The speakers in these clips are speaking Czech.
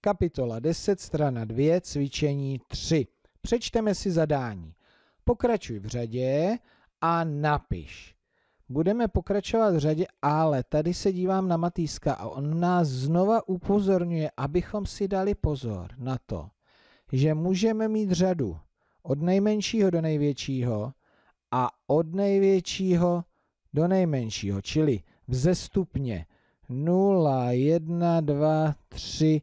Kapitola 10, strana 2, cvičení 3. Přečteme si zadání. Pokračuj v řadě a napiš. Budeme pokračovat v řadě, ale tady se dívám na Matýska a on nás znova upozorňuje, abychom si dali pozor na to, že můžeme mít řadu od nejmenšího do největšího a od největšího do nejmenšího, čili vzestupně 0, 1, 2, 3,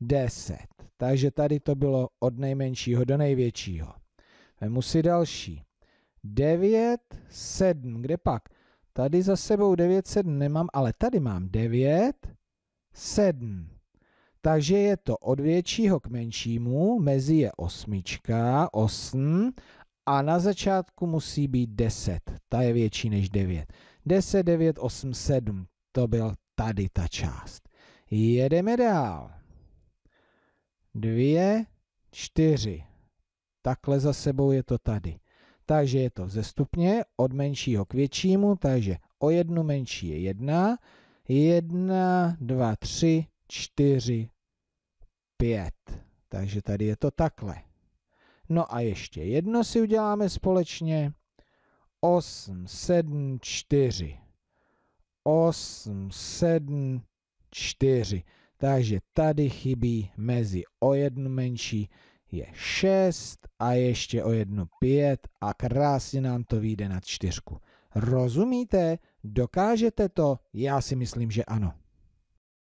10. Takže tady to bylo od nejmenšího do největšího. Vemu si další. 9, 7. Kde pak? Tady za sebou 9, 7 nemám, ale tady mám 9, 7. Takže je to od většího k menšímu, mezi je osmička, 8 a na začátku musí být 10. Ta je větší než 9. 10, 9, 8, 7. To byl tady ta část. Jedeme dál dvě, čtyři. Takhle za sebou je to tady. Takže je to ze stupně od menšího k většímu, takže o jednu menší je jedna, jedna, dva, tři, čtyři, pět. Takže tady je to takhle. No a ještě jedno si uděláme společně. 8, 7, 4. 8, 7, 4. Takže tady chybí mezi o jednu menší je 6 a ještě o jednu 5 a krásně nám to vyjde na čtyřku. Rozumíte? Dokážete to? Já si myslím, že ano.